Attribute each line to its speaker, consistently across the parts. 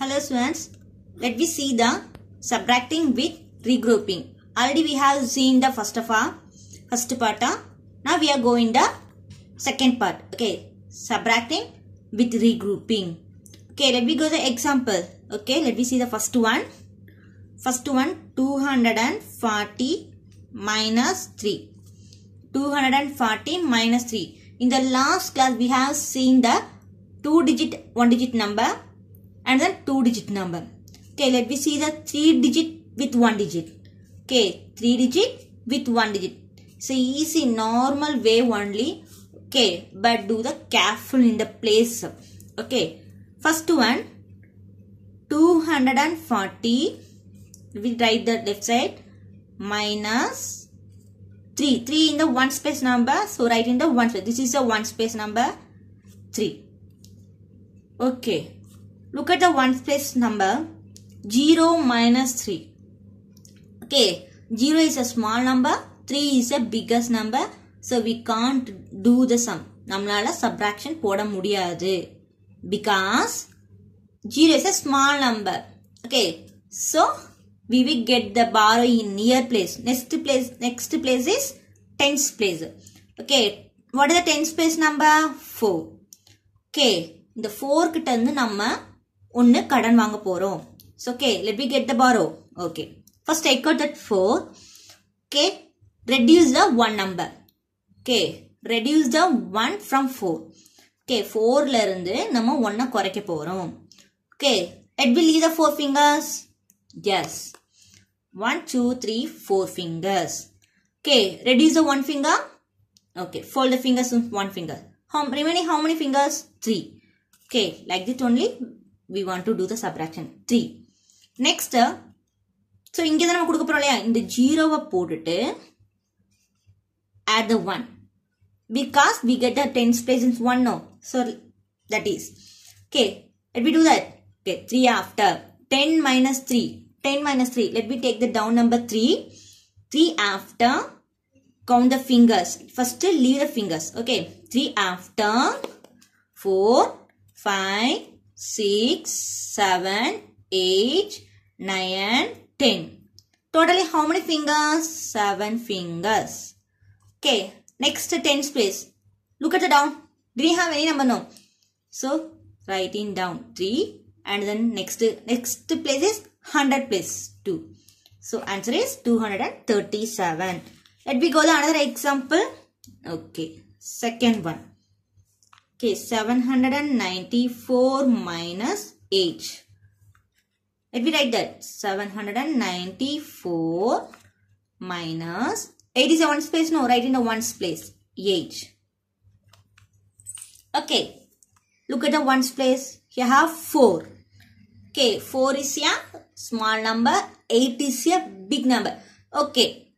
Speaker 1: Hello students, let me see the subtracting with regrouping. Already we have seen the first of our first part. Now we are going the second part. Okay, subtracting with regrouping. Okay, let me go the example. Okay, let me see the first one. First one 240 minus 3. 240 minus 3. In the last class we have seen the two digit one digit number and then two digit number. Okay, let me see the three digit with one digit. Okay, three digit with one digit. So easy normal way only. Okay, but do the careful in the place. Okay, first one 240 we write the left side minus 3 3 in the one space number so write in the one space this is a one space number 3 okay look at the ones place number 0 minus 3. Okay, 0 is a small number, 3 is a biggest number. So we can't do the sum. நம்மளால subtraction போட முடியாது. Because 0 is a small number. Okay, so we will get the borrow in near place. Next place, next place is tens place. Okay, what is the tens place number? 4. Okay, இந்த 4 கிட்ட இருந்து நம்ம ஒன்று கடன் வாங்க போகிறோம் it's okay let be get the borrow okay first I out that four okay reduce the one number okay reduce the one from four okay ஃபோரில் இருந்து நம்ம ஒன்றை குறைக்க போகிறோம் okay it will leave the four fingers yes one two three four fingers okay reduce the one finger okay fold the fingers one finger home remaining how many fingers three okay like that only we want to do the subtraction 3 next uh, so இங்கே தான் நம்ம கொடுக்கப் போறோம் இல்லையா இந்த 0வை போட்டுட்டு add the 1 because we get the tens place in 1 now so that is okay let me do that okay 3 after 10 minus 3 10 minus 3 let me take the down number 3 3 after count the fingers first leave the fingers okay 3 after 4 5 6, 7, 8, 9, 10. Totally how many fingers? 7 fingers. Okay, next 10th place. Look at the down. Do not have any number now. So, writing down 3 and then next next place is 100 place 2. So, answer is 237. Let me go to another example. Okay, second one. Okay, 794 minus 8. Let me write that. 794 minus 8 is a one space. No, write in the ones place. 8. Okay. Look at the ones place. You have 4. Okay, 4 is a small number. 8 is a big number. Okay.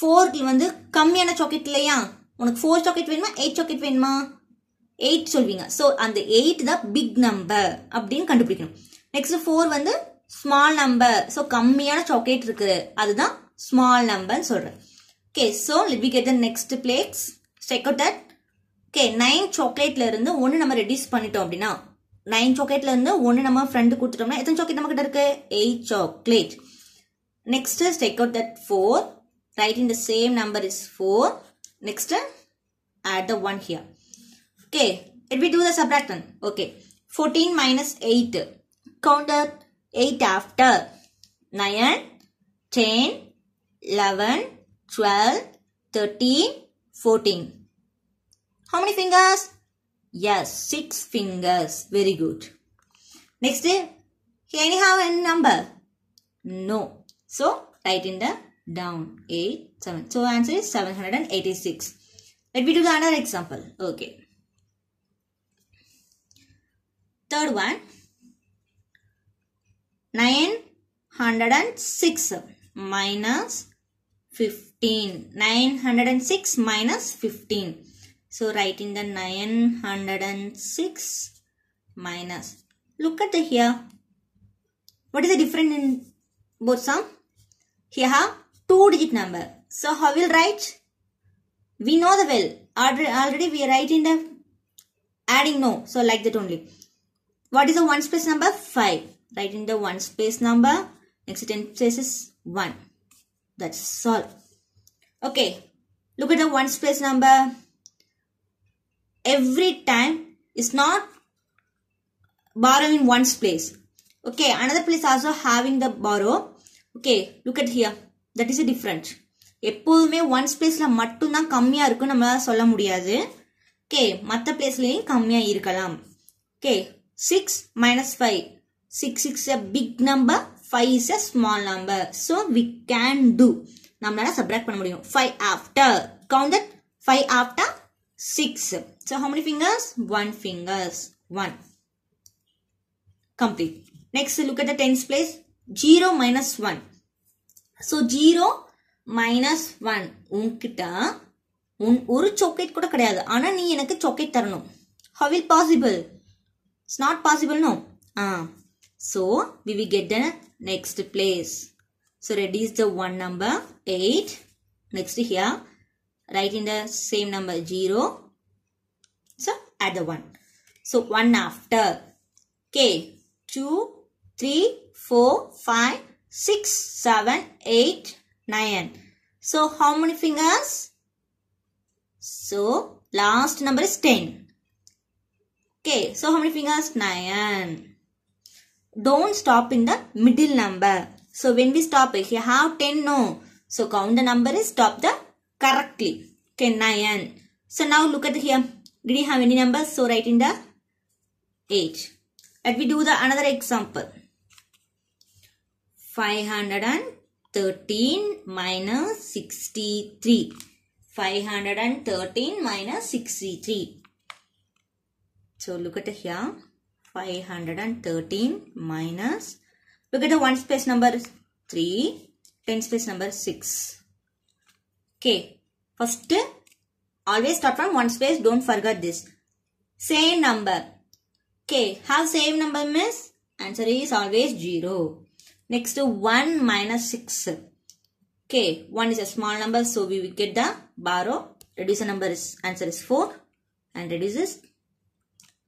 Speaker 1: 4 is வந்து கம்மியான socket இல்லையா உனக்கு 4 chocolate வேணுமா 8 chocolate eight சொல்வீங்க so அந்த eight தான் big number அப்படின்னு கண்டுபிடிக்கணும் நெக்ஸ்ட் ஃபோர் வந்து ஸ்மால் நம்பர் ஸோ கம்மியான சாக்லேட் இருக்குது அதுதான் ஸ்மால் நம்பர்னு சொல்கிறேன் okay so let we get the next plates check that okay nine சாக்லேட்ல இருந்து ஒன்று நம்ம ரெடியூஸ் பண்ணிட்டோம் அப்படின்னா நைன் சாக்லேட்ல இருந்து ஒன்று நம்ம ஃப்ரெண்டு கொடுத்துட்டோம்னா எத்தனை சாக்லேட் நம்ம கிட்ட இருக்கு eight chocolate next check out that four right in the same number is four next add the one here Okay, let me do the subtraction. Okay, 14 minus 8. Count the 8 after. 9, 10, 11, 12, 13, 14. How many fingers? Yes, 6 fingers. Very good. Next, can you have any number? No. So, write in the down 8, 7. So, answer is 786. Let me do the another example. Okay. third one 906 minus 15 906 minus 15 so writing the 906 minus look at the here what is the difference in both sum here have two digit number so how will write we know the well already we write in the adding no so like that only What is the one space number? 5. Write in the one space number. Next 10 space is 1. That's all. Okay. Look at the one space number. Every time is not borrow in one place. Okay. Another place also having the borrow. Okay. Look at here. That is a difference. எப்போதுமே one ஸ்பேஸில் மட்டும்தான் கம்மியாக இருக்கும் நம்மளால் சொல்ல முடியாது okay மற்ற பிளேஸ்லேயும் கம்மியாக இருக்கலாம் okay 6 minus 5. 6 is a big number, 5 is a small number. So we can do. நம்மளால subtract பண்ண முடியும். 5 after. Count that 5 after 6. So how many fingers? 1 fingers. 1. Complete. Next look at the tens place. 0 minus 1. So 0 minus 1. உன்கிட்ட உன் ஒரு chocolate கூட கிடையாது ஆனா நீ எனக்கு chocolate தரணும் How will possible? It's not possible, no. Uh, so, we will get the next place. So, red is the one number, 8. Next here, write in the same number, 0. So, add the 1. So, 1 after. Okay, 2, 3, 4, 5, 6, 7, 8, 9. So, how many fingers? So, last number is 10. Okay, so how many fingers? 9. Don't stop in the middle number. So when we stop, it, you have 10, no. So count the number is stop the correctly. Okay, 9. So now look at here. Did you have any numbers? So write in the 8. Let me do the another example. 513 minus 63. 513 minus 63. So look at here 513 minus look at the one space number 3 10 space number 6. Okay first always start from one space don't forget this. Same number. Okay how same number miss? Answer is always 0. Next 1 minus 6. Okay 1 is a small number so we will get the borrow. Reduce the number is answer is 4 and reduces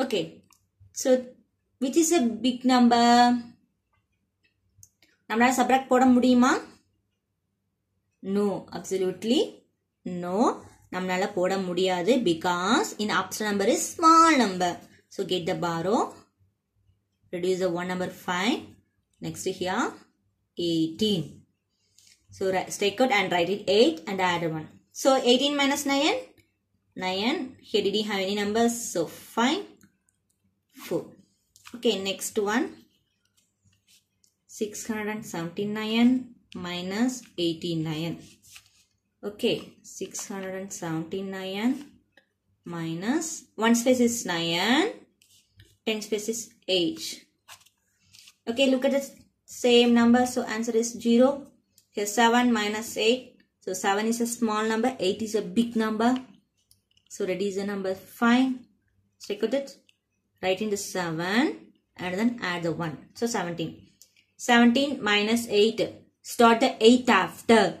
Speaker 1: Okay, so which is a big number? நம்மளால் subtract போட No, absolutely no. நம்மளால் போட முடியாது because in absolute number is small number. So get the borrow. Reduce the one number 5. Next here 18. So take out and write it 8 and add 1. So 18 minus 9? 9. Here did you have any numbers? So fine. 4 okay next one 679 minus 89 okay 679 minus 1 space is 9 10 space is 8 okay look at the same number so answer is 0 here 7 minus 8 so 7 is a small number 8 is a big number so that is the number 5 check out it Write in the 7 and then add the 1. So 17. 17 minus 8. Start the 8 after.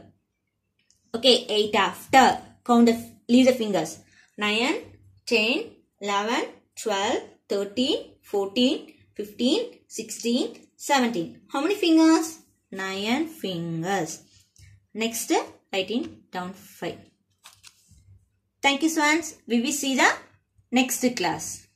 Speaker 1: Okay, 8 after. Count the, leave the fingers. 9, 10, 11, 12, 13, 14, 15, 16, 17. How many fingers? 9 fingers. Next, writing down 5. Thank you, Swans. We will see the next class.